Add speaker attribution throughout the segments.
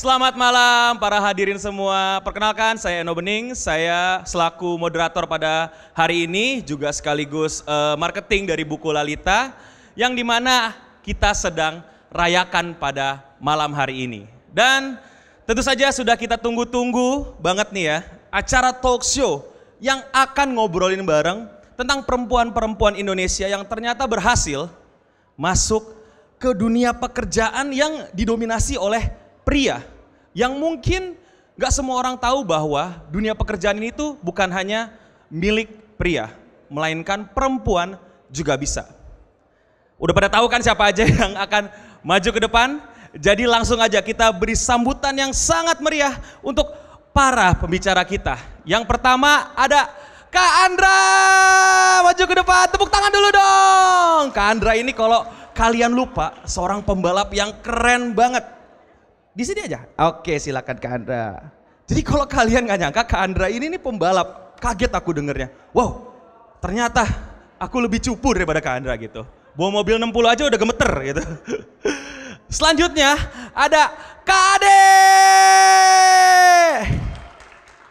Speaker 1: Selamat malam para hadirin semua. Perkenalkan saya Eno Bening, saya selaku moderator pada hari ini juga sekaligus uh, marketing dari buku Lalita yang dimana kita sedang rayakan pada malam hari ini. Dan tentu saja sudah kita tunggu-tunggu banget nih ya acara talk show yang akan ngobrolin bareng tentang perempuan-perempuan Indonesia yang ternyata berhasil masuk ke dunia pekerjaan yang didominasi oleh pria yang mungkin gak semua orang tahu bahwa dunia pekerjaan ini tuh bukan hanya milik pria, melainkan perempuan juga bisa. Udah pada tahu kan siapa aja yang akan maju ke depan? Jadi langsung aja kita beri sambutan yang sangat meriah untuk para pembicara kita. Yang pertama ada Kak Andra, maju ke depan, tepuk tangan dulu dong. Kak Andra ini kalau kalian lupa seorang pembalap yang keren banget di sini aja. Oke, silakan Kak Andra. Jadi kalau kalian nggak nyangka Kak Andra ini nih pembalap. Kaget aku dengernya. Wow, ternyata aku lebih cupu daripada Kak Andra gitu. Bawa mobil 60 aja udah gemeter gitu. Selanjutnya ada KD.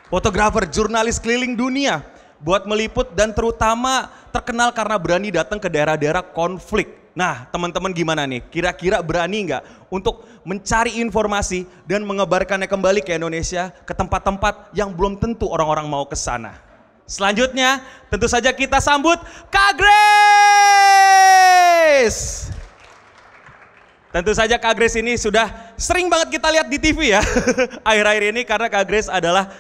Speaker 1: Fotografer, jurnalis keliling dunia buat meliput dan terutama terkenal karena berani datang ke daerah-daerah konflik. Nah, teman-teman gimana nih? Kira-kira berani nggak untuk mencari informasi dan mengebarkannya kembali ke Indonesia, ke tempat-tempat yang belum tentu orang-orang mau ke sana? Selanjutnya, tentu saja kita sambut Kak Grace. Tentu saja Kak Grace ini sudah sering banget kita lihat di TV ya. Akhir-akhir ini karena Kak Grace adalah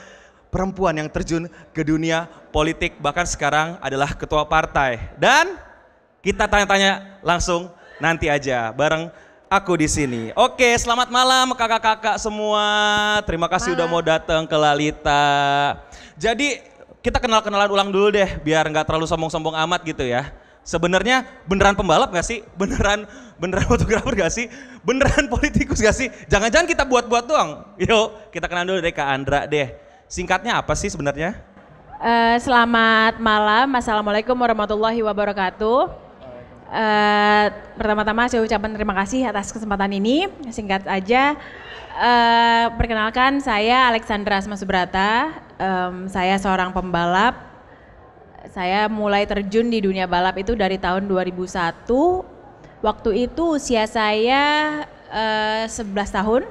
Speaker 1: perempuan yang terjun ke dunia politik, bahkan sekarang adalah ketua partai. Dan kita tanya-tanya langsung nanti aja bareng aku di sini. Oke, selamat malam kakak-kakak semua. Terima kasih malam. udah mau datang ke Lalita. Jadi kita kenal-kenalan ulang dulu deh biar nggak terlalu sombong-sombong amat gitu ya. Sebenarnya beneran pembalap gak sih? Beneran beneran fotografer gak sih? Beneran politikus gak sih? Jangan-jangan kita buat-buat doang. Yuk, kita kenal dulu deh Kak Andra deh. Singkatnya apa sih sebenarnya?
Speaker 2: Uh, selamat malam, assalamualaikum warahmatullahi wabarakatuh. Eh, pertama-tama saya ucapkan terima kasih atas kesempatan ini. Singkat aja, uh, perkenalkan saya Alexandra Asma Subrata. Um, saya seorang pembalap. Saya mulai terjun di dunia balap itu dari tahun 2001. Waktu itu usia saya uh, eh, 11 tahun.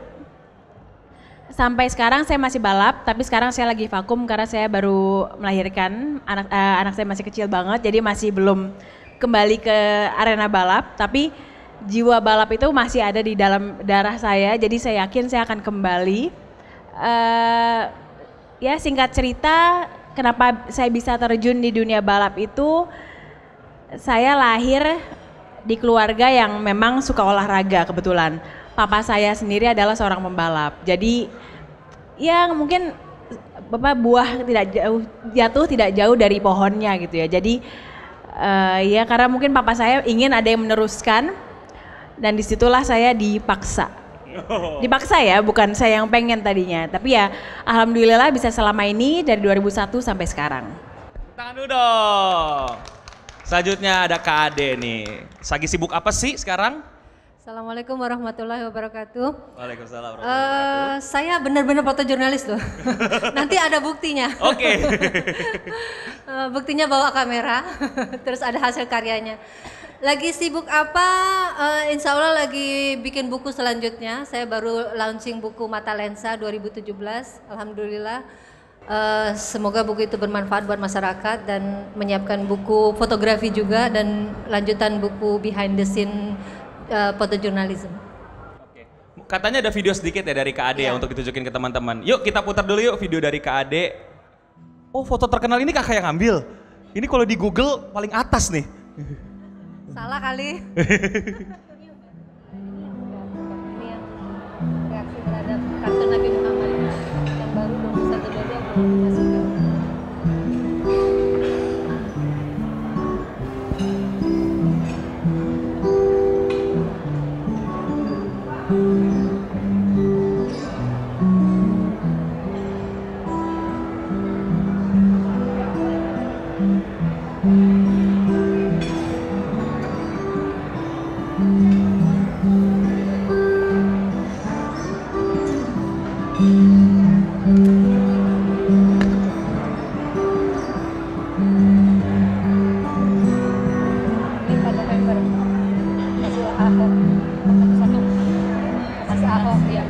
Speaker 2: Sampai sekarang saya masih balap, tapi sekarang saya lagi vakum karena saya baru melahirkan anak uh, anak saya masih kecil banget, jadi masih belum kembali ke arena balap, tapi jiwa balap itu masih ada di dalam darah saya. Jadi saya yakin saya akan kembali. Uh, ya singkat cerita, kenapa saya bisa terjun di dunia balap itu, saya lahir di keluarga yang memang suka olahraga kebetulan. Papa saya sendiri adalah seorang pembalap. Jadi ya mungkin bapak buah tidak jauh jatuh tidak jauh dari pohonnya gitu ya. Jadi uh, ya karena mungkin papa saya ingin ada yang meneruskan dan disitulah saya dipaksa oh. dipaksa ya bukan saya yang pengen tadinya tapi ya alhamdulillah bisa selama ini dari 2001 sampai sekarang
Speaker 1: tangan dulu dong selanjutnya ada Kak nih lagi sibuk apa sih sekarang
Speaker 3: Assalamualaikum warahmatullahi wabarakatuh.
Speaker 1: Waalaikumsalam eh, warahmatullahi
Speaker 3: wabarakatuh. Uh, saya benar-benar foto jurnalis loh. Nanti ada buktinya. Oke. uh, buktinya bawa kamera, terus ada hasil karyanya. Lagi sibuk apa? Uh, insya Allah lagi bikin buku selanjutnya. Saya baru launching buku Mata Lensa 2017. Alhamdulillah. Uh, semoga buku itu bermanfaat buat masyarakat dan menyiapkan buku fotografi juga dan lanjutan buku behind the scene uh, eh, jurnalisme.
Speaker 1: Oke. Katanya ada video sedikit ya dari KAD yeah. ya untuk ditunjukin ke teman-teman. Yuk kita putar dulu yuk video dari KAD. Oh foto terkenal ini kakak yang ambil. Ini kalau di Google paling atas nih.
Speaker 3: Salah kali. Thank you.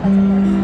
Speaker 4: 嗯。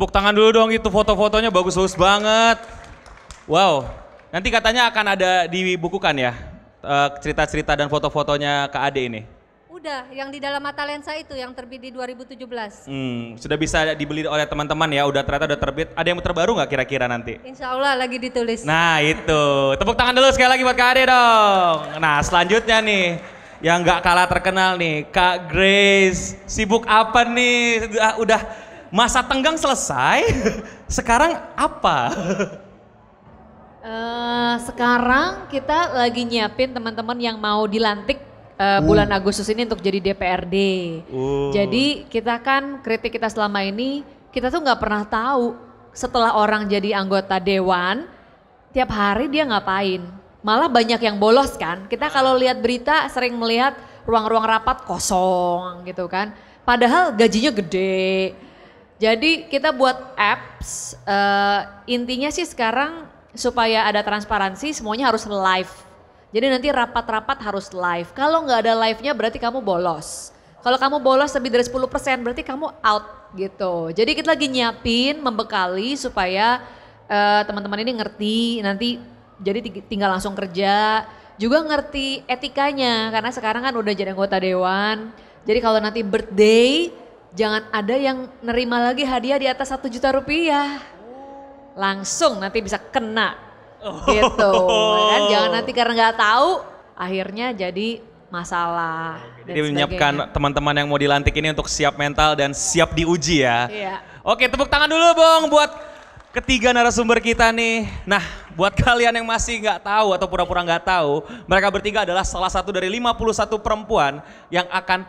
Speaker 1: Tepuk tangan dulu dong itu foto-fotonya bagus-bagus banget. Wow, nanti katanya akan ada dibukukan ya? Eh, cerita-cerita dan foto-fotonya ke Ade ini?
Speaker 3: Udah, yang di dalam mata lensa itu yang terbit di 2017.
Speaker 1: Hmm, sudah bisa dibeli oleh teman-teman ya, udah ternyata udah terbit. Ada yang terbaru nggak kira-kira nanti? Insya
Speaker 3: Allah lagi ditulis.
Speaker 1: Nah itu, tepuk tangan dulu sekali lagi buat Kak Ade dong. Nah selanjutnya nih, yang nggak kalah terkenal nih, Kak Grace. Sibuk apa nih? Udah masa tenggang selesai, sekarang apa?
Speaker 4: uh, sekarang kita lagi nyiapin teman-teman yang mau dilantik uh, uh. bulan Agustus ini untuk jadi DPRD. Uh. Jadi kita kan kritik kita selama ini kita tuh nggak pernah tahu setelah orang jadi anggota dewan tiap hari dia ngapain. Malah banyak yang bolos kan. Kita ah. kalau lihat berita sering melihat ruang-ruang rapat
Speaker 2: kosong
Speaker 4: gitu kan. Padahal gajinya gede, jadi kita buat apps, uh, intinya sih sekarang supaya ada transparansi semuanya harus live. Jadi nanti rapat-rapat harus live. Kalau nggak ada live-nya berarti kamu bolos. Kalau kamu bolos lebih dari 10% berarti kamu out gitu. Jadi kita lagi nyiapin, membekali supaya uh, teman-teman ini ngerti nanti jadi tinggal langsung kerja. Juga ngerti etikanya karena sekarang kan udah jadi anggota dewan. Jadi kalau nanti birthday jangan ada yang nerima lagi hadiah di atas satu juta rupiah. Langsung nanti bisa kena gitu. Dan ya oh. jangan nanti karena nggak tahu akhirnya jadi masalah. jadi menyiapkan
Speaker 1: teman-teman yang mau dilantik ini untuk siap mental dan siap diuji ya. Iya. Oke tepuk tangan dulu bong, buat ketiga narasumber kita nih. Nah buat kalian yang masih nggak tahu atau pura-pura nggak -pura tahu, mereka bertiga adalah salah satu dari 51 perempuan yang akan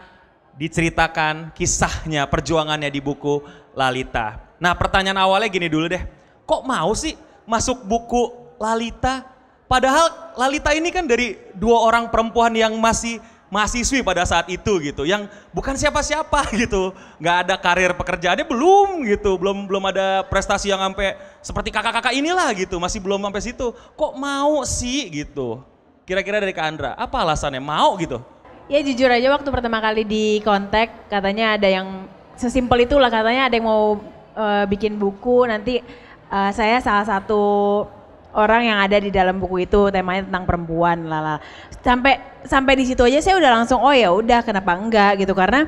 Speaker 1: diceritakan kisahnya, perjuangannya di buku Lalita. Nah pertanyaan awalnya gini dulu deh, kok mau sih masuk buku Lalita? Padahal Lalita ini kan dari dua orang perempuan yang masih mahasiswi pada saat itu gitu, yang bukan siapa-siapa gitu, nggak ada karir pekerjaannya belum gitu, belum belum ada prestasi yang sampai seperti kakak-kakak inilah gitu, masih belum sampai situ. Kok mau sih gitu? Kira-kira dari Kak Andra, apa alasannya mau gitu?
Speaker 2: ya jujur aja waktu pertama kali di kontak katanya ada yang sesimpel itulah katanya ada yang mau uh, bikin buku nanti uh, saya salah satu orang yang ada di dalam buku itu temanya tentang perempuan lala sampai sampai di situ aja saya udah langsung oh ya udah kenapa enggak gitu karena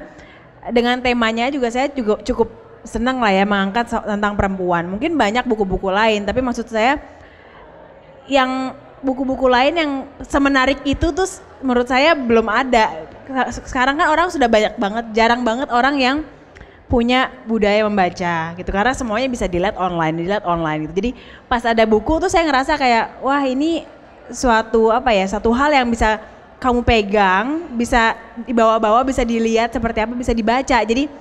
Speaker 2: dengan temanya juga saya juga cukup senang lah ya mengangkat tentang perempuan mungkin banyak buku-buku lain tapi maksud saya yang buku-buku lain yang semenarik itu tuh menurut saya belum ada. Sekarang kan orang sudah banyak banget, jarang banget orang yang punya budaya membaca gitu karena semuanya bisa dilihat online, dilihat online gitu. Jadi pas ada buku tuh saya ngerasa kayak wah ini suatu apa ya, satu hal yang bisa kamu pegang, bisa dibawa-bawa, bisa dilihat seperti apa, bisa dibaca. Jadi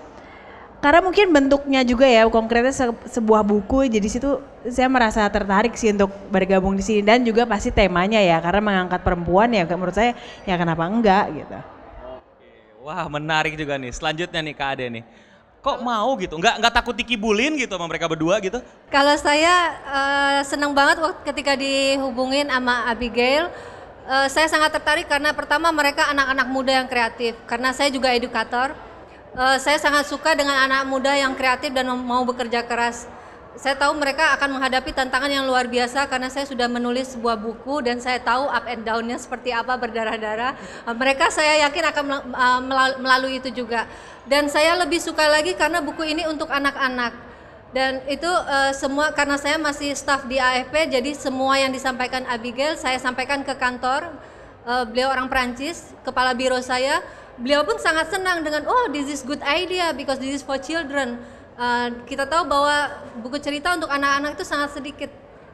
Speaker 2: karena mungkin bentuknya juga ya konkretnya se sebuah buku jadi situ saya merasa tertarik sih untuk bergabung di sini dan juga pasti temanya ya karena mengangkat perempuan ya menurut saya ya kenapa enggak gitu.
Speaker 1: wah menarik juga nih. Selanjutnya nih Kak Ade nih. Kok mau gitu? Enggak enggak takut dikibulin gitu sama mereka berdua gitu?
Speaker 3: Kalau saya uh, senang banget waktu ketika dihubungin sama Abigail Uh, saya sangat tertarik karena pertama mereka anak-anak muda yang kreatif karena saya juga edukator uh, saya sangat suka dengan anak muda yang kreatif dan mau bekerja keras. Saya tahu mereka akan menghadapi tantangan yang luar biasa karena saya sudah menulis sebuah buku dan saya tahu up and down-nya seperti apa berdarah-darah. Eh, mereka saya yakin akan eh, melalui itu juga. Dan saya lebih suka lagi karena buku ini untuk anak-anak dan itu uh, semua karena saya masih staff di AFP jadi semua yang disampaikan Abigail saya sampaikan ke kantor uh, beliau orang Perancis, kepala biro saya, beliau pun sangat senang dengan oh this is good idea because this is for children. Uh, kita tahu bahwa buku cerita untuk anak-anak itu sangat sedikit.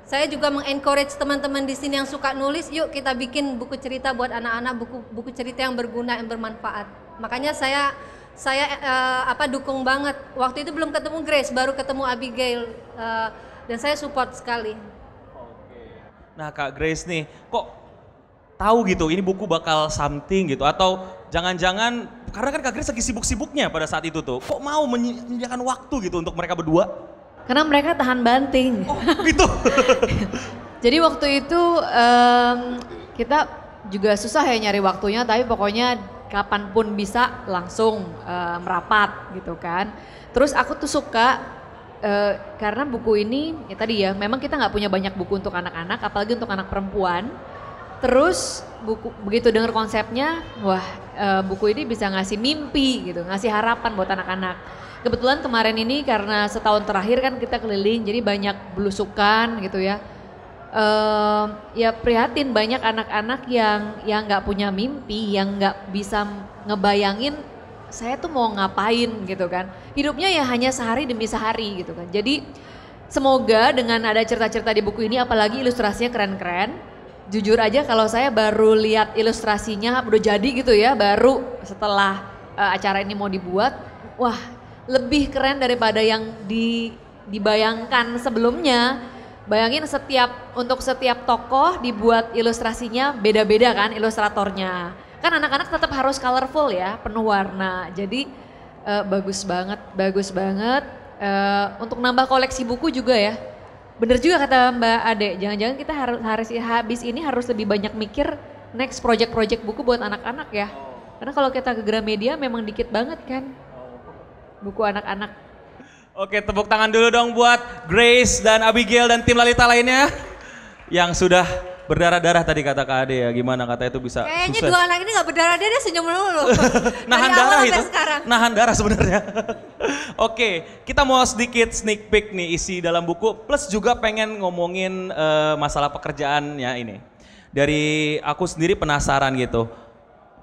Speaker 3: Saya juga mengencourage teman-teman di sini yang suka nulis, yuk kita bikin buku cerita buat anak-anak, buku buku cerita yang berguna yang bermanfaat. Makanya saya saya uh, apa dukung banget. Waktu itu belum ketemu Grace, baru ketemu Abigail uh, dan saya support sekali.
Speaker 1: Nah, Kak Grace nih, kok tahu gitu ini buku bakal something gitu atau jangan-jangan karena kan Kak Grace lagi sibuk-sibuknya pada saat itu tuh kok mau menyediakan waktu gitu untuk mereka berdua?
Speaker 4: Karena mereka tahan banting. Oh gitu? Jadi waktu itu um, kita juga susah ya nyari waktunya tapi pokoknya kapanpun bisa langsung uh, merapat gitu kan. Terus aku tuh suka uh, karena buku ini ya tadi ya memang kita nggak punya banyak buku untuk anak-anak apalagi untuk anak perempuan Terus buku begitu dengar konsepnya, wah e, buku ini bisa ngasih mimpi gitu, ngasih harapan buat anak-anak. Kebetulan kemarin ini karena setahun terakhir kan kita keliling, jadi banyak belusukan gitu ya. E, ya prihatin banyak anak-anak yang yang nggak punya mimpi, yang nggak bisa ngebayangin saya tuh mau ngapain gitu kan. Hidupnya ya hanya sehari demi sehari gitu kan. Jadi semoga dengan ada cerita-cerita di buku ini, apalagi ilustrasinya keren-keren jujur aja kalau saya baru lihat ilustrasinya udah jadi gitu ya, baru setelah uh, acara ini mau dibuat, wah lebih keren daripada yang di, dibayangkan sebelumnya. Bayangin setiap untuk setiap tokoh dibuat ilustrasinya beda-beda kan ilustratornya. Kan anak-anak tetap harus colorful ya, penuh warna. Jadi uh, bagus banget, bagus banget. Uh, untuk nambah koleksi buku juga ya, bener juga kata Mbak Ade, jangan-jangan kita harus harus habis ini harus lebih banyak mikir next project-project buku buat anak-anak ya. Karena kalau kita ke Gramedia memang dikit banget kan buku anak-anak.
Speaker 1: Oke, tepuk tangan dulu dong buat Grace dan Abigail dan tim Lalita lainnya yang sudah berdarah-darah tadi kata Kak Ade ya. Gimana kata itu bisa Kayaknya sukses. dua
Speaker 3: anak ini gak berdarah-darah senyum dulu. nahan Dari
Speaker 1: darah itu. Sekarang. Nahan darah sebenarnya. Oke, kita mau sedikit sneak peek nih isi dalam buku plus juga pengen ngomongin uh, masalah pekerjaannya ini. Dari aku sendiri penasaran gitu.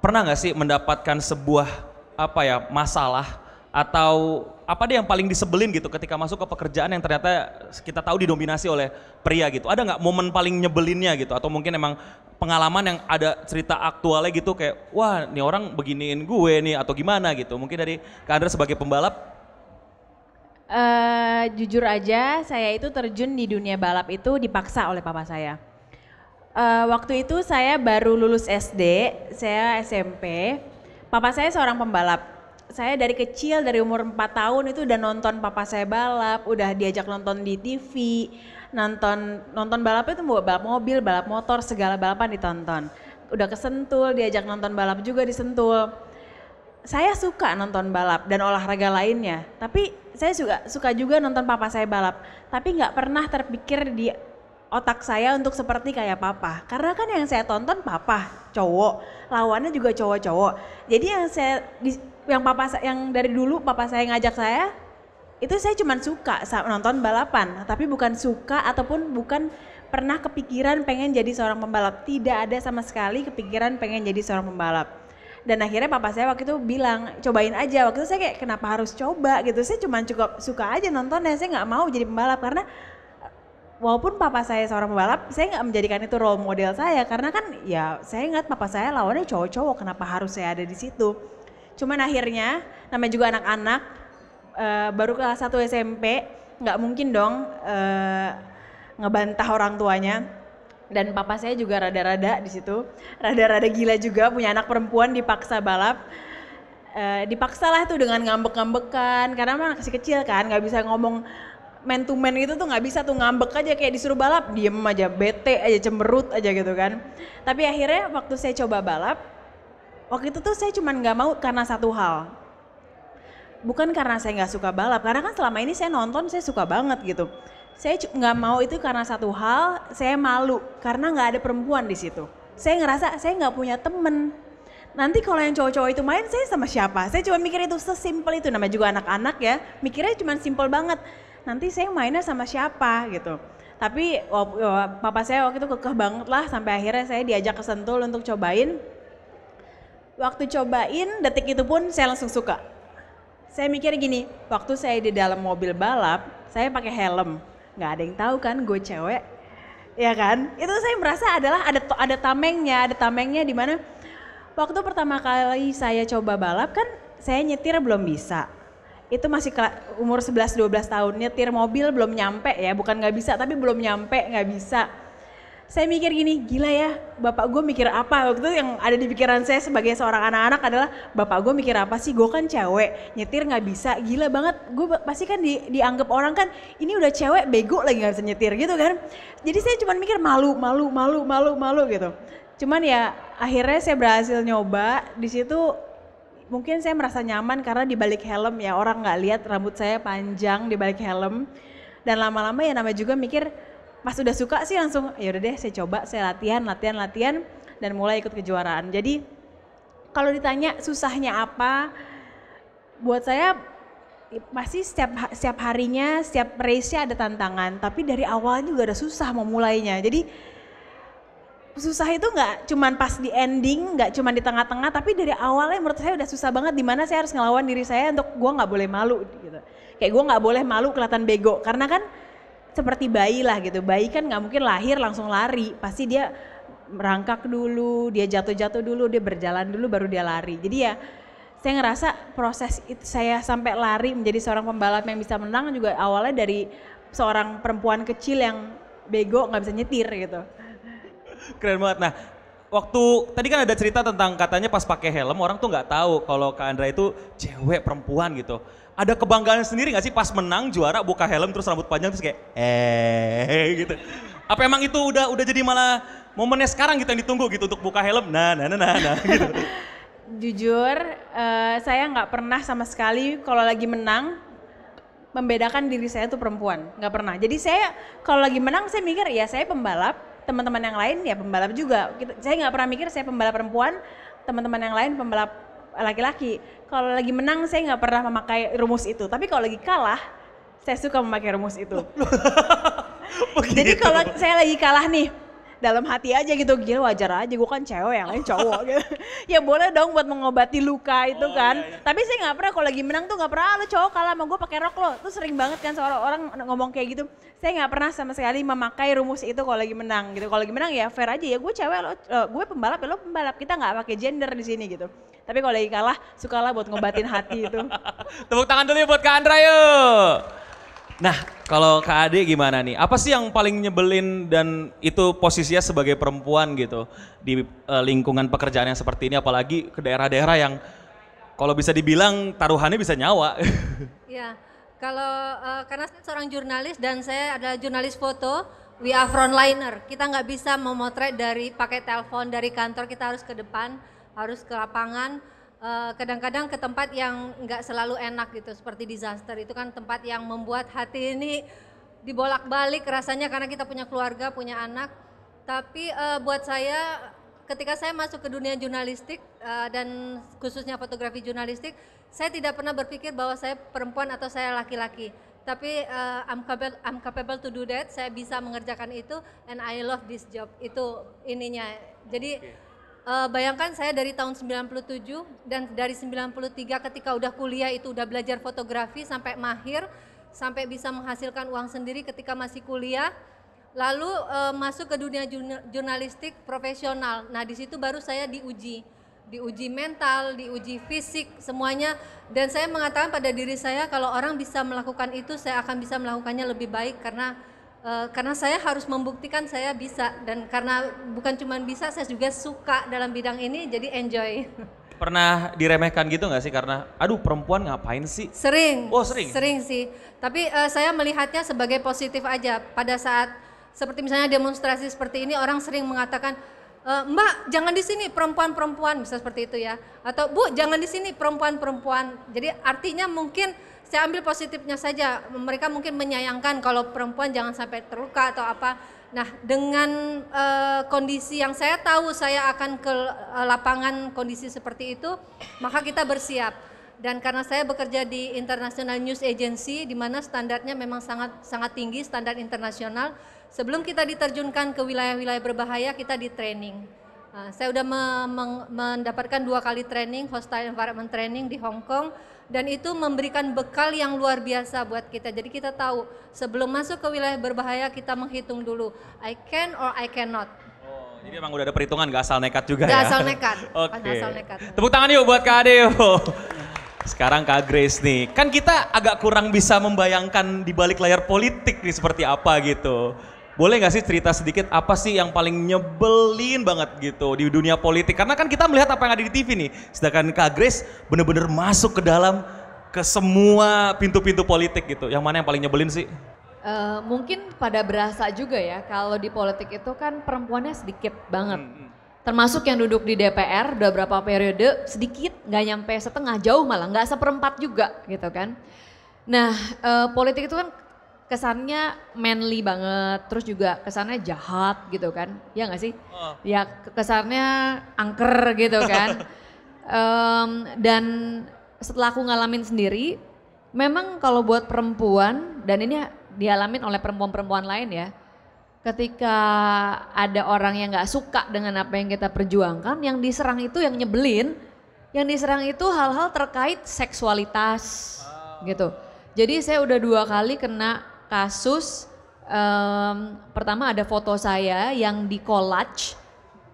Speaker 1: Pernah gak sih mendapatkan sebuah apa ya masalah atau apa deh yang paling disebelin gitu ketika masuk ke pekerjaan yang ternyata kita tahu didominasi oleh pria gitu ada nggak momen paling nyebelinnya gitu atau mungkin emang pengalaman yang ada cerita aktualnya gitu kayak wah ini orang beginiin gue nih atau gimana gitu mungkin dari kader sebagai pembalap
Speaker 2: Uh, jujur aja, saya itu terjun di dunia balap itu dipaksa oleh papa saya. Uh, waktu itu saya baru lulus SD, saya SMP. Papa saya seorang pembalap saya dari kecil dari umur 4 tahun itu udah nonton papa saya balap, udah diajak nonton di TV, nonton nonton balap itu buat balap mobil, balap motor, segala balapan ditonton. Udah kesentul, diajak nonton balap juga disentul. Saya suka nonton balap dan olahraga lainnya, tapi saya suka suka juga nonton papa saya balap, tapi nggak pernah terpikir di otak saya untuk seperti kayak papa. Karena kan yang saya tonton papa, cowok, lawannya juga cowok-cowok. Jadi yang saya yang papa yang dari dulu papa saya ngajak saya itu saya cuma suka nonton balapan tapi bukan suka ataupun bukan pernah kepikiran pengen jadi seorang pembalap tidak ada sama sekali kepikiran pengen jadi seorang pembalap dan akhirnya papa saya waktu itu bilang cobain aja waktu itu saya kayak kenapa harus coba gitu saya cuma cukup suka aja nonton dan saya nggak mau jadi pembalap karena walaupun papa saya seorang pembalap saya nggak menjadikan itu role model saya karena kan ya saya ingat papa saya lawannya cowok-cowok kenapa harus saya ada di situ Cuman akhirnya namanya juga anak-anak uh, baru kelas 1 SMP nggak mungkin dong uh, ngebantah orang tuanya dan papa saya juga rada-rada di situ rada-rada gila juga punya anak perempuan dipaksa balap e, eh, dipaksalah tuh dengan ngambek-ngambekan karena emang masih kecil kan nggak bisa ngomong man to man gitu tuh nggak bisa tuh ngambek aja kayak disuruh balap diem aja bete aja cemberut aja gitu kan tapi akhirnya waktu saya coba balap waktu itu tuh saya cuma nggak mau karena satu hal bukan karena saya nggak suka balap karena kan selama ini saya nonton saya suka banget gitu saya nggak mau itu karena satu hal saya malu karena nggak ada perempuan di situ saya ngerasa saya nggak punya temen nanti kalau yang cowok-cowok itu main saya sama siapa saya cuma mikir itu sesimpel itu namanya juga anak-anak ya mikirnya cuma simpel banget nanti saya mainnya sama siapa gitu tapi papa saya waktu itu kekeh banget lah sampai akhirnya saya diajak ke Sentul untuk cobain Waktu cobain, detik itu pun saya langsung suka. Saya mikir gini, waktu saya di dalam mobil balap, saya pakai helm. Nggak ada yang tahu kan, gue cewek. Ya kan? Itu saya merasa adalah ada ada tamengnya, ada tamengnya di mana waktu pertama kali saya coba balap kan saya nyetir belum bisa itu masih umur 11-12 tahun nyetir mobil belum nyampe ya bukan nggak bisa tapi belum nyampe nggak bisa saya mikir gini, gila ya, bapak gue mikir apa? Waktu itu yang ada di pikiran saya sebagai seorang anak-anak adalah, bapak gue mikir apa sih? Gue kan cewek, nyetir nggak bisa, gila banget. Gue pasti kan di, dianggap orang kan, ini udah cewek bego lagi nggak bisa nyetir gitu kan. Jadi saya cuma mikir malu, malu, malu, malu, malu gitu. Cuman ya akhirnya saya berhasil nyoba, di situ mungkin saya merasa nyaman karena di balik helm ya orang nggak lihat rambut saya panjang di balik helm dan lama-lama ya namanya juga mikir pas udah suka sih langsung ya udah deh saya coba saya latihan latihan latihan dan mulai ikut kejuaraan jadi kalau ditanya susahnya apa buat saya pasti setiap setiap harinya setiap race-nya ada tantangan tapi dari awal juga ada susah memulainya jadi susah itu nggak cuman pas di ending nggak cuman di tengah-tengah tapi dari awalnya menurut saya udah susah banget dimana saya harus ngelawan diri saya untuk gue nggak boleh malu gitu kayak gue nggak boleh malu kelihatan bego karena kan seperti bayi lah gitu. Bayi kan nggak mungkin lahir langsung lari, pasti dia merangkak dulu, dia jatuh-jatuh dulu, dia berjalan dulu baru dia lari. Jadi ya saya ngerasa proses itu saya sampai lari menjadi seorang pembalap yang bisa menang juga awalnya dari seorang perempuan kecil yang bego nggak bisa nyetir gitu.
Speaker 1: Keren banget. Nah, waktu tadi kan ada cerita tentang katanya pas pakai helm orang tuh nggak tahu kalau Kak Andra itu cewek perempuan gitu ada kebanggaan sendiri gak sih pas menang juara buka helm terus rambut panjang terus kayak eh gitu. Apa emang itu udah udah jadi malah momennya sekarang gitu yang ditunggu gitu untuk buka helm nah nah nah nah, nah gitu.
Speaker 2: Jujur uh, saya nggak pernah sama sekali kalau lagi menang membedakan diri saya tuh perempuan nggak pernah. Jadi saya kalau lagi menang saya mikir ya saya pembalap teman-teman yang lain ya pembalap juga. Saya nggak pernah mikir saya pembalap perempuan teman-teman yang lain pembalap laki-laki kalau lagi menang saya nggak pernah memakai rumus itu tapi kalau lagi kalah saya suka memakai rumus itu. Jadi kalau saya lagi kalah nih, dalam hati aja gitu gila wajar aja gue kan cewek yang lain cowok gitu ya boleh dong buat mengobati luka itu oh, kan iya, iya. tapi sih nggak pernah kalau lagi menang tuh nggak pernah lo cowok kalah sama gue pakai rok lo tuh sering banget kan seorang orang ngomong kayak gitu saya nggak pernah sama sekali memakai rumus itu kalau lagi menang gitu kalau lagi menang ya fair aja ya gue cewek lo eh, gue pembalap ya lo pembalap kita nggak pakai gender di sini gitu tapi kalau lagi kalah suka lah buat ngobatin hati itu
Speaker 1: tepuk tangan dulu ya buat Kak Andra yuk Nah, kalau Kak Ade gimana nih? Apa sih yang paling nyebelin dan itu posisinya sebagai perempuan gitu di uh, lingkungan pekerjaan yang seperti ini apalagi ke daerah-daerah yang kalau bisa dibilang taruhannya bisa nyawa.
Speaker 3: Iya. Kalau uh, karena saya seorang jurnalis dan saya adalah jurnalis foto, we are frontliner. Kita nggak bisa memotret dari pakai telepon dari kantor, kita harus ke depan, harus ke lapangan Eh, kadang-kadang uh, ke tempat yang nggak selalu enak gitu seperti disaster itu kan tempat yang membuat hati ini dibolak-balik rasanya karena kita punya keluarga punya anak tapi uh, buat saya ketika saya masuk ke dunia jurnalistik uh, dan khususnya fotografi jurnalistik saya tidak pernah berpikir bahwa saya perempuan atau saya laki-laki tapi uh, I'm capable I'm capable to do that saya bisa mengerjakan itu and I love this job itu ininya jadi okay uh, bayangkan saya dari tahun 97 dan dari 93 ketika udah kuliah itu udah belajar fotografi sampai mahir, sampai bisa menghasilkan uang sendiri ketika masih kuliah. Lalu uh, masuk ke dunia jurnalistik profesional. Nah, di situ baru saya diuji diuji mental, diuji fisik, semuanya. Dan saya mengatakan pada diri saya kalau orang bisa melakukan itu, saya akan bisa melakukannya lebih baik karena Eh, karena saya harus membuktikan saya bisa dan karena bukan cuma bisa saya juga suka dalam bidang ini jadi enjoy
Speaker 1: pernah diremehkan gitu nggak sih karena aduh perempuan ngapain sih
Speaker 3: sering oh sering sering sih tapi uh, saya melihatnya sebagai positif aja pada saat seperti misalnya demonstrasi seperti ini orang sering mengatakan e, Mbak jangan di sini perempuan-perempuan bisa seperti itu ya atau Bu jangan di sini perempuan-perempuan jadi artinya mungkin saya ambil positifnya saja mereka mungkin menyayangkan kalau perempuan jangan sampai terluka atau apa nah dengan e, kondisi yang saya tahu saya akan ke eh, lapangan kondisi seperti itu maka kita bersiap dan karena saya bekerja di International News Agency di mana standarnya memang sangat sangat tinggi standar internasional sebelum kita diterjunkan ke wilayah-wilayah berbahaya kita di training Ah, saya sudah mendapatkan dua kali training, hostile environment training di Hong Kong, dan itu memberikan bekal yang luar biasa buat kita. Jadi kita tahu sebelum masuk ke wilayah berbahaya kita menghitung dulu, I can or I cannot.
Speaker 1: Oh, jadi emang udah ada perhitungan, gak asal nekat juga gak ya? asal nekat.
Speaker 3: Oke. Okay. Asal nekat.
Speaker 1: Tepuk tangan yuk buat Kak Ade Sekarang Kak Grace nih, kan kita agak kurang bisa membayangkan di balik layar politik nih seperti apa gitu boleh nggak sih cerita sedikit apa sih yang paling nyebelin banget gitu di dunia politik? Karena kan kita melihat apa yang ada di TV nih. Sedangkan Kak Grace bener-bener masuk ke dalam ke semua pintu-pintu politik gitu. Yang mana yang paling nyebelin sih?
Speaker 4: Uh, mungkin pada berasa juga ya kalau di politik itu kan perempuannya sedikit banget. Hmm. hmm. Termasuk yang duduk di DPR udah berapa periode sedikit, nggak nyampe setengah jauh malah, nggak seperempat juga gitu kan. Nah, uh, politik itu kan kesannya manly banget, terus juga kesannya jahat gitu kan, ya nggak sih? Uh. Ya kesannya angker gitu kan. um, dan setelah aku ngalamin sendiri, memang kalau buat perempuan dan ini dialamin oleh perempuan-perempuan lain ya, ketika ada orang yang nggak suka dengan apa yang kita perjuangkan, yang diserang itu yang nyebelin, yang diserang itu hal-hal terkait seksualitas uh. gitu. Jadi saya udah dua kali kena kasus um, pertama ada foto saya yang di collage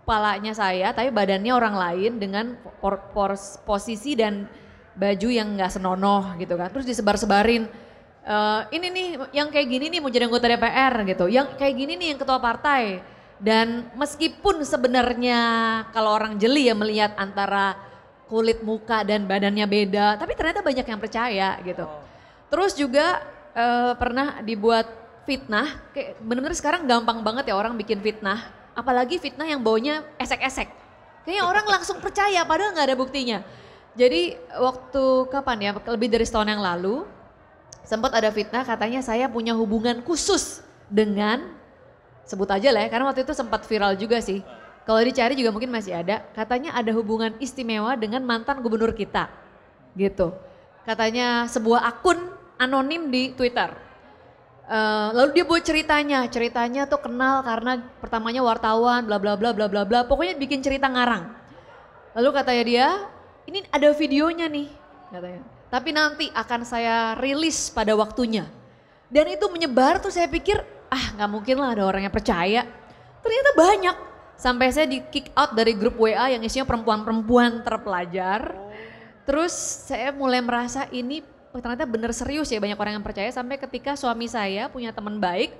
Speaker 4: palanya saya tapi badannya orang lain dengan por, por, posisi dan baju yang nggak senonoh gitu kan terus disebar-sebarin e, ini nih yang kayak gini nih mau jadi anggota DPR gitu yang kayak gini nih yang ketua partai dan meskipun sebenarnya kalau orang jeli ya melihat antara kulit muka dan badannya beda tapi ternyata banyak yang percaya gitu oh. terus juga uh, pernah dibuat fitnah, kayak bener-bener sekarang gampang banget ya orang bikin fitnah, apalagi fitnah yang baunya esek-esek. Kayaknya orang langsung percaya padahal nggak ada buktinya. Jadi waktu kapan ya, lebih dari setahun yang lalu, sempat ada fitnah katanya saya punya hubungan khusus dengan, sebut aja lah ya, karena waktu itu sempat viral juga sih. Kalau dicari juga mungkin masih ada, katanya ada hubungan istimewa dengan mantan gubernur kita gitu. Katanya sebuah akun anonim di Twitter. Uh, lalu dia buat ceritanya, ceritanya tuh kenal karena pertamanya wartawan, bla bla bla bla bla bla. Pokoknya bikin cerita ngarang. Lalu katanya dia, ini ada videonya nih, katanya. Tapi nanti akan saya rilis pada waktunya. Dan itu menyebar tuh saya pikir, ah nggak mungkin lah ada orang yang percaya. Ternyata banyak. Sampai saya di kick out dari grup WA yang isinya perempuan-perempuan terpelajar. Oh. Terus saya mulai merasa ini ternyata bener serius ya banyak orang yang percaya sampai ketika suami saya punya teman baik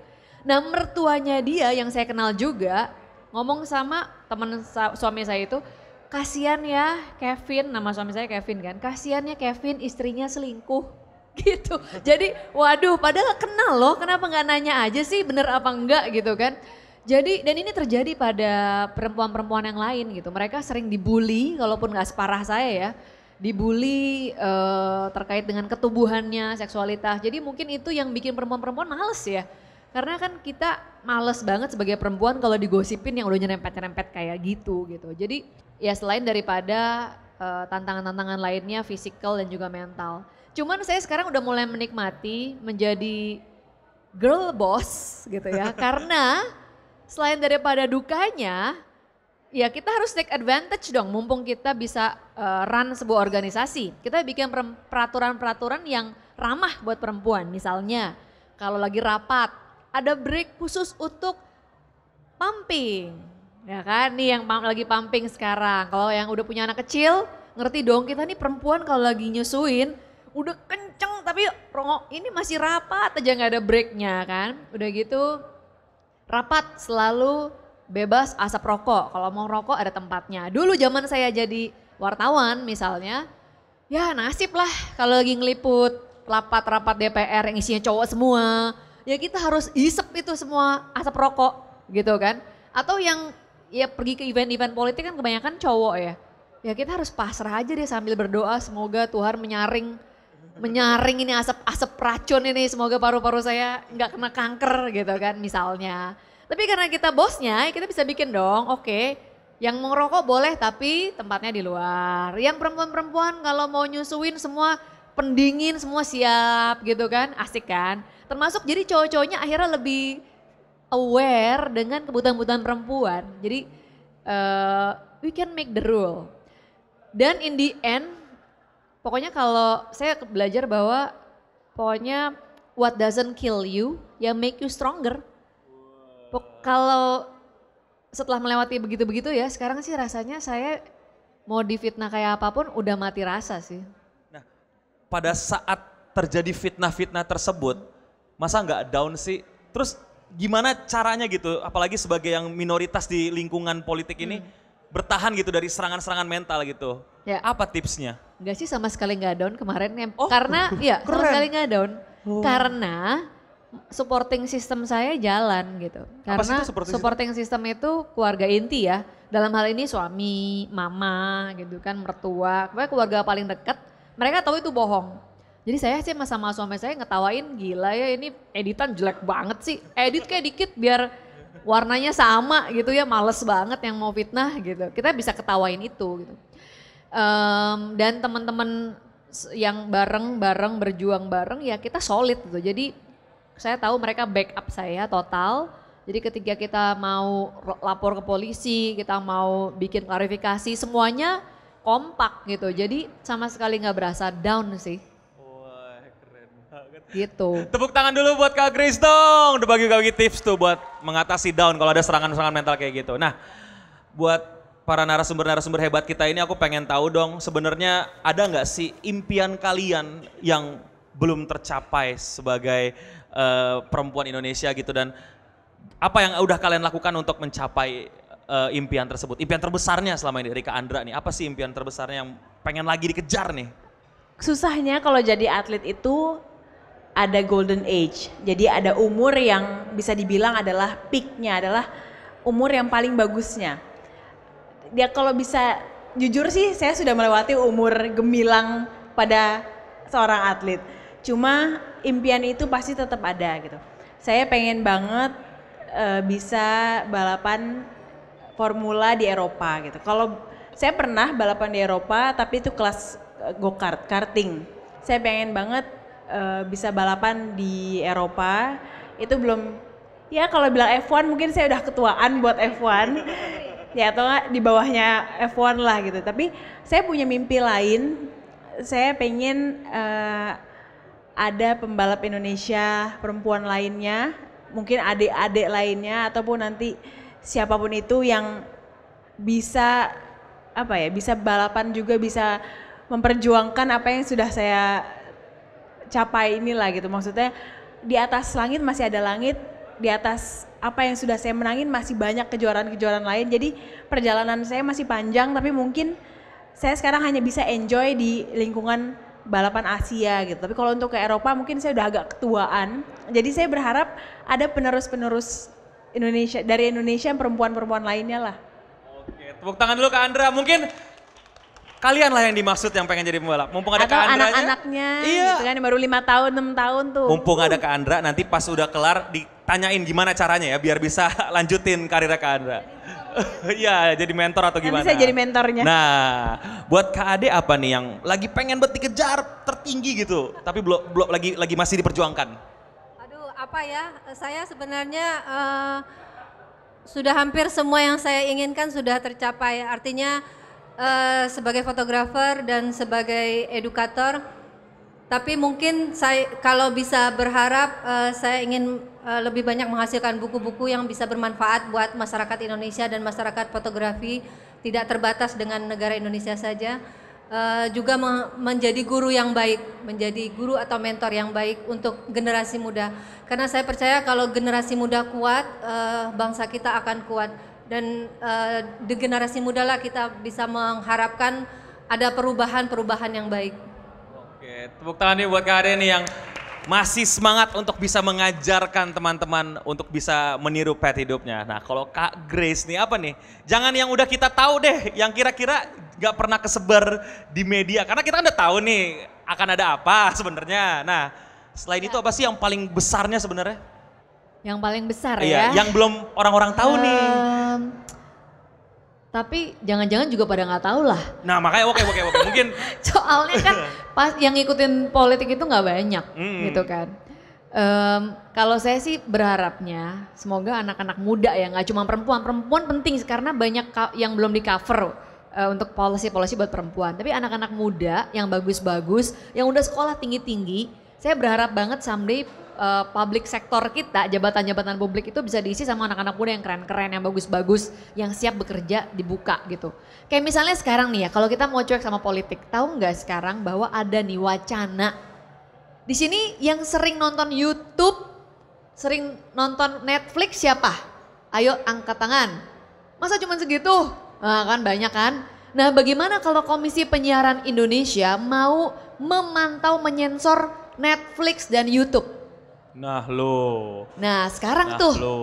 Speaker 4: nah mertuanya dia yang saya kenal juga ngomong sama teman suami saya itu kasihan ya Kevin nama suami saya Kevin kan kasihan ya Kevin istrinya selingkuh gitu jadi waduh padahal kenal loh kenapa nggak nanya aja sih bener apa enggak gitu kan jadi dan ini terjadi pada perempuan-perempuan yang lain gitu mereka sering dibully kalaupun nggak separah saya ya dibully uh, terkait dengan ketubuhannya, seksualitas. Jadi mungkin itu yang bikin perempuan-perempuan males ya. Karena kan kita males banget sebagai perempuan kalau digosipin yang udah nyerempet-nyerempet kayak gitu gitu. Jadi ya selain daripada uh, tantangan-tantangan lainnya fisikal dan juga mental. Cuman saya sekarang udah mulai menikmati menjadi girl boss gitu ya. karena selain daripada dukanya, ya kita harus take advantage dong mumpung kita bisa uh, run sebuah organisasi. Kita bikin peraturan-peraturan yang ramah buat perempuan. Misalnya kalau lagi rapat ada break khusus untuk pumping. Ya kan, nih yang lagi pumping sekarang. Kalau yang udah punya anak kecil, ngerti dong kita nih perempuan kalau lagi nyusuin udah kenceng tapi rongok ini masih rapat aja nggak ada breaknya kan. Udah gitu rapat selalu bebas asap rokok. Kalau mau rokok ada tempatnya. Dulu zaman saya jadi wartawan misalnya, ya nasib lah kalau lagi ngeliput rapat-rapat DPR yang isinya cowok semua, ya kita harus isep itu semua asap rokok gitu kan. Atau yang ya pergi ke event-event politik kan kebanyakan cowok ya. Ya kita harus pasrah aja deh sambil berdoa semoga Tuhan menyaring menyaring ini asap-asap racun ini semoga paru-paru saya nggak kena kanker gitu kan misalnya tapi karena kita bosnya, kita bisa bikin dong, oke. Okay, yang mau rokok boleh tapi tempatnya di luar. Yang perempuan-perempuan kalau mau nyusuin semua pendingin semua siap gitu kan, asik kan. Termasuk jadi cowok-cowoknya akhirnya lebih aware dengan kebutuhan-kebutuhan perempuan. Jadi uh, we can make the rule. Dan in the end, pokoknya kalau saya belajar bahwa pokoknya what doesn't kill you, yang make you stronger kalau setelah melewati begitu-begitu ya, sekarang sih rasanya saya mau difitnah kayak apapun udah mati rasa sih. Nah,
Speaker 1: pada saat terjadi fitnah-fitnah tersebut, masa nggak down sih? Terus gimana caranya gitu, apalagi sebagai yang minoritas di lingkungan politik ini, hmm. bertahan gitu dari serangan-serangan mental gitu. Ya. Apa tipsnya?
Speaker 4: Enggak sih sama sekali nggak down kemarin, ya? oh, karena ya sama sekali nggak down. Oh. Karena supporting system saya jalan gitu. Karena supporting, supporting system? system itu keluarga inti ya. Dalam hal ini suami, mama gitu kan, mertua, pokoknya keluarga paling dekat. Mereka tahu itu bohong. Jadi saya sih sama suami saya ngetawain gila ya ini editan jelek banget sih. Edit kayak dikit biar warnanya sama gitu ya males banget yang mau fitnah gitu. Kita bisa ketawain itu gitu. Um, dan teman-teman yang bareng-bareng berjuang bareng ya kita solid gitu. Jadi saya tahu mereka backup saya total. Jadi ketika kita mau lapor ke polisi, kita mau bikin klarifikasi, semuanya kompak gitu. Jadi sama sekali nggak berasa down sih. Wah
Speaker 1: keren banget. Gitu. Tepuk tangan dulu buat Kak Grace dong. Udah bagi-bagi tips tuh buat mengatasi down kalau ada serangan-serangan mental kayak gitu. Nah buat para narasumber-narasumber hebat kita ini aku pengen tahu dong sebenarnya ada nggak sih impian kalian yang belum tercapai sebagai Eh, perempuan Indonesia gitu dan apa yang udah kalian lakukan untuk mencapai uh, impian tersebut? Impian terbesarnya selama ini dari Kak Andra nih, apa sih impian terbesarnya yang pengen lagi dikejar nih?
Speaker 2: Susahnya kalau jadi atlet itu ada golden age. Jadi ada umur yang bisa dibilang adalah peaknya, adalah umur yang paling bagusnya. Dia ya, kalau bisa jujur sih saya sudah melewati umur gemilang pada seorang atlet Cuma impian itu pasti tetap ada gitu. Saya pengen banget uh, bisa balapan formula di Eropa gitu. Kalau saya pernah balapan di Eropa tapi itu kelas eh, go-kart, karting. Saya pengen banget uh, bisa balapan di Eropa. Itu belum ya kalau bilang F1 mungkin saya udah ketuaan buat F1. ya atau di bawahnya F1 lah gitu. Tapi saya punya mimpi lain. Saya pengen ada pembalap Indonesia perempuan lainnya, mungkin adik-adik lainnya ataupun nanti siapapun itu yang bisa apa ya, bisa balapan juga bisa memperjuangkan apa yang sudah saya capai inilah gitu. Maksudnya di atas langit masih ada langit, di atas apa yang sudah saya menangin masih banyak kejuaraan-kejuaraan lain. Jadi perjalanan saya masih panjang tapi mungkin saya sekarang hanya bisa enjoy di lingkungan balapan Asia gitu. Tapi kalau untuk ke Eropa mungkin saya udah agak ketuaan. Jadi saya berharap ada penerus-penerus Indonesia dari Indonesia yang perempuan-perempuan lainnya lah.
Speaker 1: Oke, tepuk tangan dulu ke Andra. Mungkin kalian lah yang dimaksud yang pengen jadi pembalap. Mumpung ada Atau ke Andra
Speaker 2: anak-anaknya iya. gitu kan baru lima tahun, enam tahun tuh.
Speaker 1: Mumpung uh. ada ke Andra nanti pas udah kelar ditanyain gimana caranya ya biar bisa lanjutin karirnya ke Andra. Iya, jadi mentor atau gimana? Nanti saya jadi mentornya. Nah, buat Kak Ade apa nih yang lagi pengen buat dikejar tertinggi gitu, tapi belum belum lagi lagi masih diperjuangkan?
Speaker 3: Aduh, apa ya? Saya sebenarnya uh, sudah hampir semua yang saya inginkan sudah tercapai. Artinya uh, sebagai fotografer dan sebagai edukator tapi mungkin saya kalau bisa berharap uh, saya ingin uh, lebih banyak menghasilkan buku-buku yang bisa bermanfaat buat masyarakat Indonesia dan masyarakat fotografi tidak terbatas dengan negara Indonesia saja. Uh, juga me menjadi guru yang baik, menjadi guru atau mentor yang baik untuk generasi muda. Karena saya percaya kalau generasi muda kuat, uh, bangsa kita akan kuat. Dan uh, di generasi muda lah kita bisa mengharapkan ada perubahan-perubahan yang baik
Speaker 1: tepuk tangan nih buat Kak nih yang masih semangat untuk bisa mengajarkan teman-teman untuk bisa meniru pet hidupnya. Nah kalau Kak Grace nih apa nih? Jangan yang udah kita tahu deh, yang kira-kira gak pernah kesebar di media. Karena kita kan udah tahu nih akan ada apa sebenarnya. Nah selain ya. itu apa sih yang paling besarnya sebenarnya?
Speaker 4: Yang paling besar iya, ya? Yang belum
Speaker 1: orang-orang tahu um, nih.
Speaker 4: Tapi jangan-jangan juga pada nggak tahu lah.
Speaker 1: Nah makanya oke oke oke mungkin.
Speaker 4: Soalnya kan pas yang ngikutin politik itu nggak banyak hmm. gitu kan. Um, kalau saya sih berharapnya semoga anak-anak muda ya nggak cuma perempuan perempuan penting karena banyak yang belum di cover uh, eh, untuk policy policy buat perempuan. Tapi anak-anak muda yang bagus-bagus yang udah sekolah tinggi-tinggi, saya berharap banget someday uh, public sektor kita, jabatan-jabatan publik itu bisa diisi sama anak-anak muda yang keren-keren, yang bagus-bagus, yang siap bekerja dibuka gitu. Kayak misalnya sekarang nih ya, kalau kita mau cuek sama politik, tahu nggak sekarang bahwa ada nih wacana di sini yang sering nonton YouTube, sering nonton Netflix siapa? Ayo angkat tangan. Masa cuma segitu? Nah, kan banyak kan? Nah, bagaimana kalau Komisi Penyiaran Indonesia mau memantau menyensor Netflix dan YouTube?
Speaker 1: Nah lo. Nah sekarang nah, tuh. Lo.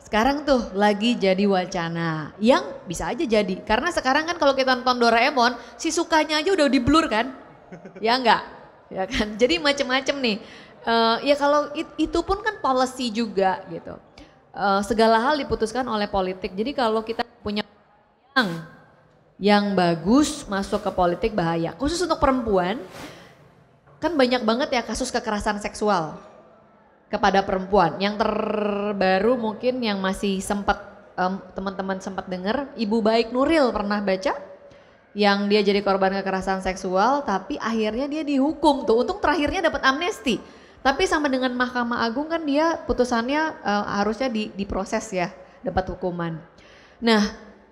Speaker 4: Sekarang tuh lagi jadi wacana yang bisa aja jadi. Karena sekarang kan kalau kita nonton Doraemon, si sukanya aja udah di blur kan? ya enggak? Ya kan? Jadi macem-macem nih. Uh, ya kalau it, itu pun kan policy juga gitu. Uh, segala hal diputuskan oleh politik. Jadi kalau kita punya yang yang bagus masuk ke politik bahaya. Khusus untuk perempuan, kan banyak banget ya kasus kekerasan seksual kepada perempuan. Yang terbaru mungkin yang masih sempat um, teman-teman sempat dengar, Ibu Baik Nuril pernah baca yang dia jadi korban kekerasan seksual tapi akhirnya dia dihukum tuh. Untung terakhirnya dapat amnesti. Tapi sama dengan Mahkamah Agung kan dia putusannya uh, harusnya di, diproses ya, dapat hukuman. Nah,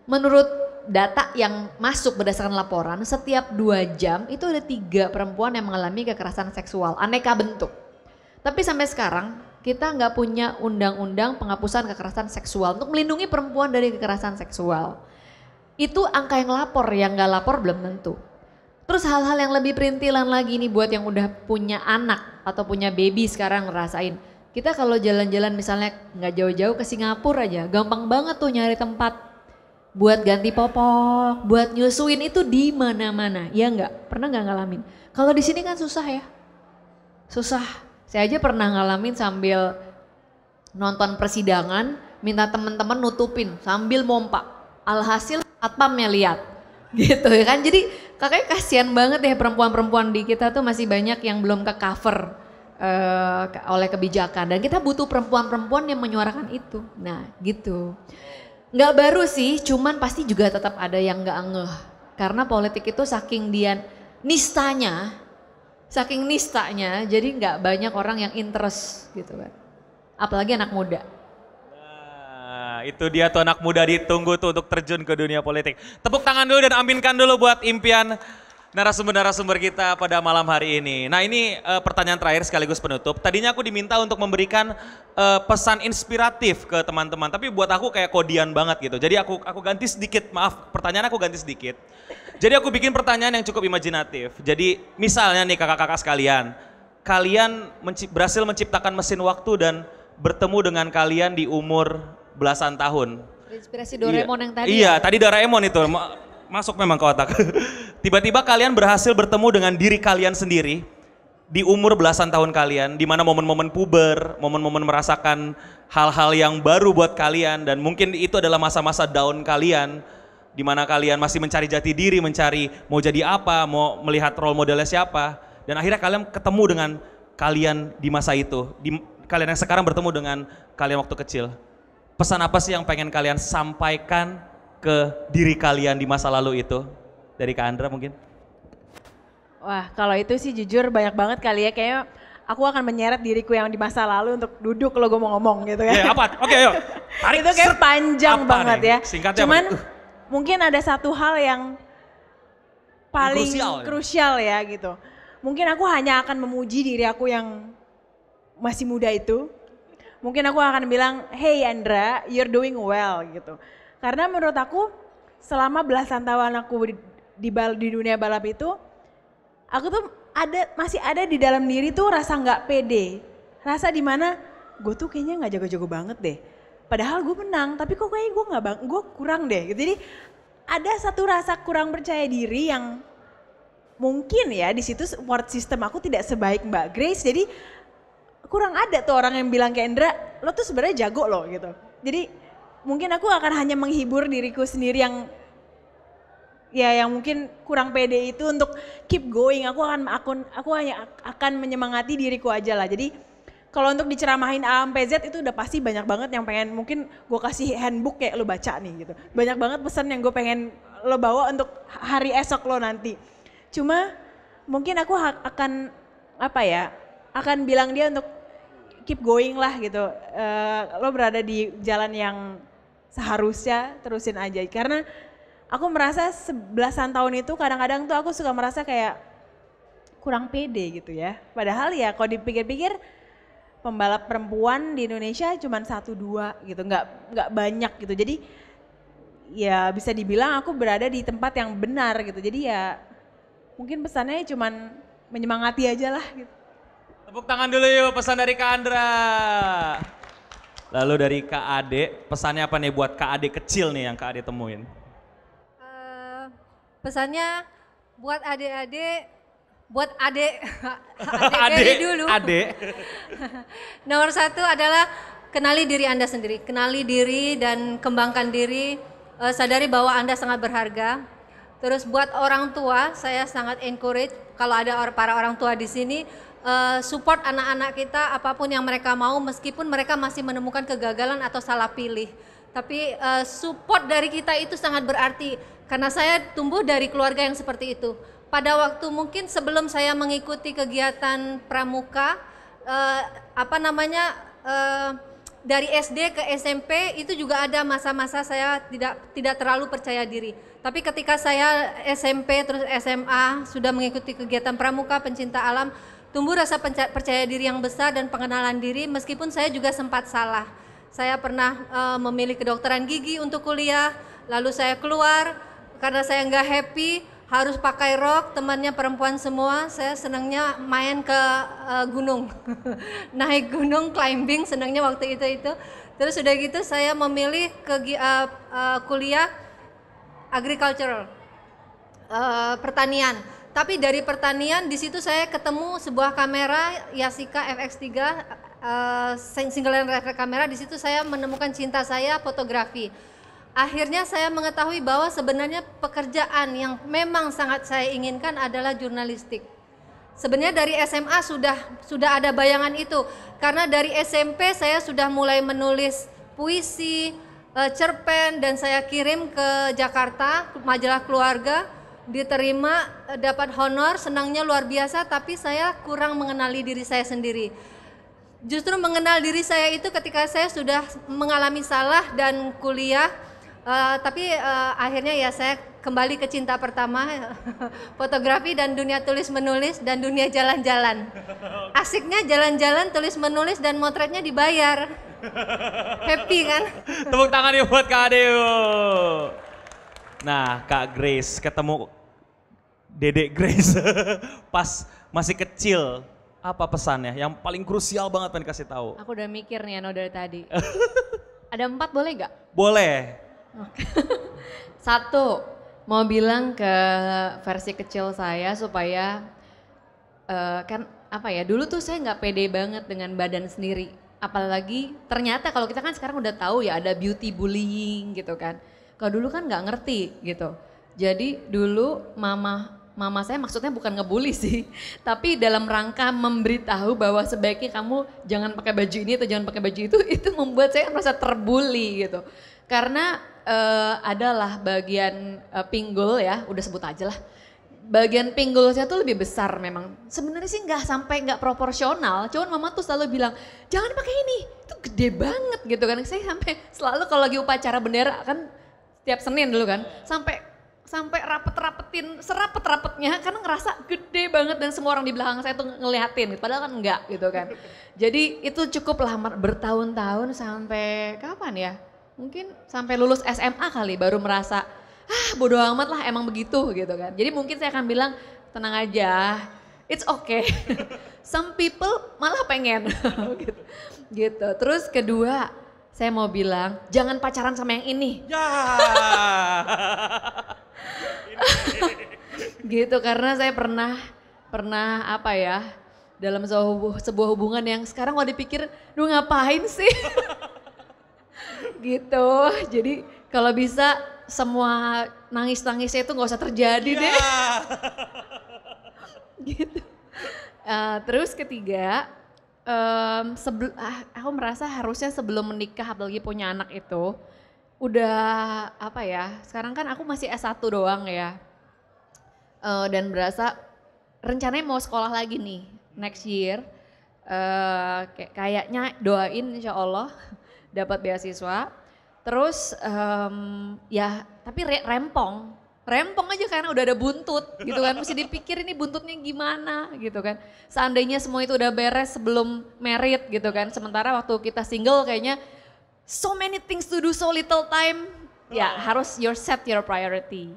Speaker 4: menurut data yang masuk berdasarkan laporan, setiap dua jam itu ada tiga perempuan yang mengalami kekerasan seksual, aneka bentuk tapi sampai sekarang kita nggak punya undang-undang penghapusan kekerasan seksual untuk melindungi perempuan dari kekerasan seksual. Itu angka yang lapor, yang nggak lapor belum tentu. Terus hal-hal yang lebih perintilan lagi nih buat yang udah punya anak atau punya baby sekarang ngerasain. Kita kalau jalan-jalan misalnya nggak jauh-jauh ke Singapura aja, gampang banget tuh nyari tempat buat ganti popok, buat nyusuin itu di mana-mana. Ya nggak? Pernah nggak ngalamin? Kalau di sini kan susah ya. Susah saya aja pernah ngalamin sambil nonton persidangan, minta teman-teman nutupin sambil mompa. Alhasil satpamnya lihat. Gitu ya kan. Jadi kakaknya kasihan banget ya perempuan-perempuan di kita tuh masih banyak yang belum ke cover uh, oleh kebijakan dan kita butuh perempuan-perempuan yang menyuarakan itu. Nah, gitu. Nggak baru sih, cuman pasti juga tetap ada yang nggak ngeh. Karena politik itu saking dia nistanya saking nistanya jadi nggak banyak orang yang interest gitu kan apalagi anak muda
Speaker 1: nah itu dia tuh anak muda ditunggu tuh untuk terjun ke dunia politik tepuk tangan dulu dan aminkan dulu buat impian narasumber-narasumber kita pada malam hari ini. Nah ini uh, pertanyaan terakhir sekaligus penutup. Tadinya aku diminta untuk memberikan uh, pesan inspiratif ke teman-teman, tapi buat aku kayak kodian banget gitu. Jadi aku aku ganti sedikit, maaf pertanyaan aku ganti sedikit. Jadi aku bikin pertanyaan yang cukup imajinatif. Jadi misalnya nih kakak-kakak sekalian, kalian menci berhasil menciptakan mesin waktu dan bertemu dengan kalian di umur belasan tahun.
Speaker 4: Inspirasi Doraemon iya. yang tadi. Iya, ya? tadi
Speaker 1: Doraemon itu masuk memang ke otak. Tiba-tiba kalian berhasil bertemu dengan diri kalian sendiri di umur belasan tahun kalian, di mana momen-momen puber, momen-momen merasakan hal-hal yang baru buat kalian dan mungkin itu adalah masa-masa down kalian di mana kalian masih mencari jati diri, mencari mau jadi apa, mau melihat role modelnya siapa. Dan akhirnya kalian ketemu dengan kalian di masa itu, di, kalian yang sekarang bertemu dengan kalian waktu kecil. Pesan apa sih yang pengen kalian sampaikan ke diri kalian di masa lalu itu? Dari Kak Andra mungkin.
Speaker 2: Wah, kalau itu sih jujur banyak banget kali ya. Kayaknya aku akan menyeret diriku yang di masa lalu untuk duduk kalau gue mau ngomong gitu kan. Ya, apa? Oke, okay, yuk. Tarik. itu kayak panjang banget nih? ya. Singkatnya Cuman apa? mungkin ada satu hal yang
Speaker 1: paling krusial, ya. krusial
Speaker 2: ya. gitu. Mungkin aku hanya akan memuji diri aku yang masih muda itu. Mungkin aku akan bilang, hey Andra, you're doing well gitu. Karena menurut aku selama belasan tahun aku di, di, di dunia balap itu, aku tuh ada masih ada di dalam diri tuh rasa nggak pede, rasa dimana gue tuh kayaknya nggak jago-jago banget deh padahal gue menang tapi kok kayaknya gue nggak bang gue kurang deh jadi ada satu rasa kurang percaya diri yang mungkin ya di situ support system aku tidak sebaik Mbak Grace jadi kurang ada tuh orang yang bilang ke Endra lo tuh sebenarnya jago loh gitu jadi mungkin aku akan hanya menghibur diriku sendiri yang ya yang mungkin kurang pede itu untuk keep going aku akan aku aku hanya akan menyemangati diriku aja lah jadi kalau untuk diceramahin A sampai itu udah pasti banyak banget yang pengen mungkin gue kasih handbook kayak lo baca nih gitu. Banyak banget pesan yang gue pengen lo bawa untuk hari esok lo nanti. Cuma mungkin aku akan apa ya akan bilang dia untuk keep going lah gitu. Uh, lo berada di jalan yang seharusnya terusin aja karena aku merasa sebelasan tahun itu kadang-kadang tuh aku suka merasa kayak kurang pede gitu ya. Padahal ya kalau dipikir-pikir pembalap perempuan di Indonesia cuma satu dua gitu, nggak nggak banyak gitu. Jadi ya bisa dibilang aku berada di tempat yang benar gitu. Jadi ya mungkin pesannya cuma menyemangati aja lah gitu.
Speaker 1: Tepuk tangan dulu yuk pesan dari Kak Andra. Lalu dari Kak Ade, pesannya apa nih buat Kak Ade kecil nih yang Kak Ade temuin?
Speaker 3: Uh, pesannya buat adik-adik buat adik adik ade, dulu. Adik. Nomor satu adalah kenali diri Anda sendiri, kenali diri dan kembangkan diri, uh, sadari bahwa Anda sangat berharga. Terus buat orang tua, saya sangat encourage kalau ada or, para orang tua di sini uh, support anak-anak kita apapun yang mereka mau meskipun mereka masih menemukan kegagalan atau salah pilih. Tapi uh, support dari kita itu sangat berarti karena saya tumbuh dari keluarga yang seperti itu pada waktu mungkin sebelum saya mengikuti kegiatan pramuka eh, apa namanya eh, dari SD ke SMP itu juga ada masa-masa saya tidak tidak terlalu percaya diri. Tapi ketika saya SMP terus SMA sudah mengikuti kegiatan pramuka pencinta alam, tumbuh rasa percaya diri yang besar dan pengenalan diri meskipun saya juga sempat salah. Saya pernah e, memilih kedokteran gigi untuk kuliah, lalu saya keluar karena saya nggak happy harus pakai rok, temannya perempuan semua. Saya senangnya main ke uh, gunung, naik gunung, climbing. Senangnya waktu itu itu. Terus sudah gitu saya memilih ke uh, uh, kuliah agricultural, uh, pertanian. Tapi dari pertanian di situ saya ketemu sebuah kamera Yasika FX3 uh, single lens kamera. Di situ saya menemukan cinta saya fotografi Akhirnya saya mengetahui bahwa sebenarnya pekerjaan yang memang sangat saya inginkan adalah jurnalistik. Sebenarnya dari SMA sudah sudah ada bayangan itu karena dari SMP saya sudah mulai menulis puisi, eh, cerpen dan saya kirim ke Jakarta majalah keluarga diterima eh, dapat honor senangnya luar biasa tapi saya kurang mengenali diri saya sendiri justru mengenal diri saya itu ketika saya sudah mengalami salah dan kuliah uh, tapi uh, akhirnya ya saya kembali ke cinta pertama fotografi dan dunia tulis menulis dan dunia jalan-jalan asiknya jalan-jalan tulis menulis dan motretnya dibayar happy kan
Speaker 1: tepuk tangan yuk buat Kak Adeo nah Kak Grace ketemu Dedek Grace pas masih kecil apa pesannya yang paling krusial banget pengen kasih tahu
Speaker 4: aku udah mikir nih Ano dari tadi ada empat boleh gak?
Speaker 1: boleh
Speaker 4: Satu, mau bilang ke versi kecil saya supaya uh, kan apa ya dulu tuh saya nggak pede banget dengan badan sendiri apalagi ternyata kalau kita kan sekarang udah tahu ya ada beauty bullying gitu kan kalau dulu kan nggak ngerti gitu jadi dulu mama mama saya maksudnya bukan ngebully sih, tapi dalam rangka memberitahu bahwa sebaiknya kamu jangan pakai baju ini atau jangan pakai baju itu, itu membuat saya merasa terbully gitu. Karena uh, adalah bagian uh, pinggul ya, udah sebut aja lah. Bagian pinggul saya tuh lebih besar memang. Sebenarnya sih nggak sampai nggak proporsional. Cuman mama tuh selalu bilang jangan pakai ini, itu gede banget gitu kan. Saya sampai selalu kalau lagi upacara bendera kan setiap Senin dulu kan, sampai sampai rapet-rapetin, serapet-rapetnya karena ngerasa gede banget dan semua orang di belakang saya tuh ngeliatin, gitu. padahal kan enggak gitu kan. Jadi itu cukup lama bertahun-tahun sampai kapan ya? mungkin sampai lulus SMA kali baru merasa ah bodoh amat lah emang begitu gitu kan. Jadi mungkin saya akan bilang tenang aja, it's okay. Some people malah pengen gitu. gitu. Terus kedua, saya mau bilang jangan pacaran sama yang ini. Ya. gitu karena saya pernah pernah apa ya dalam sebuah hubungan yang sekarang kalau dipikir, lu ngapain sih? gitu jadi kalau bisa semua nangis nangisnya itu nggak usah terjadi yeah. deh gitu uh, terus ketiga um, sebelum ah, aku merasa harusnya sebelum menikah apalagi punya anak itu udah apa ya sekarang kan aku masih S1 doang ya uh, dan berasa rencananya mau sekolah lagi nih next year uh, kayaknya doain insya Allah dapat beasiswa. Terus um, ya tapi re rempong, rempong aja karena udah ada buntut gitu kan. Mesti dipikir ini buntutnya gimana gitu kan. Seandainya semua itu udah beres sebelum merit gitu kan. Sementara waktu kita single kayaknya so many things to do, so little time. Ya oh. harus your set your priority.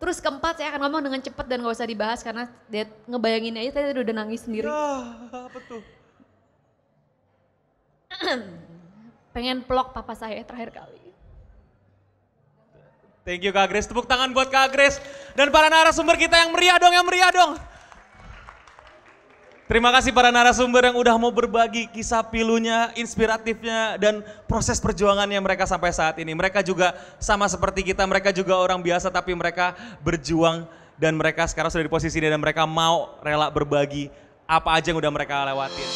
Speaker 4: Terus keempat saya akan ngomong dengan cepat dan gak usah dibahas karena dia ngebayangin aja tadi udah nangis sendiri. Ya, apa tuh? pengen pelok papa saya terakhir kali.
Speaker 1: Thank you Kak Grace, tepuk tangan buat Kak Grace. Dan para narasumber kita yang meriah dong, yang meriah dong. Terima kasih para narasumber yang udah mau berbagi kisah pilunya, inspiratifnya, dan proses perjuangannya mereka sampai saat ini. Mereka juga sama seperti kita, mereka juga orang biasa tapi mereka berjuang dan mereka sekarang sudah di posisi ini dan mereka mau rela berbagi apa aja yang udah mereka lewatin.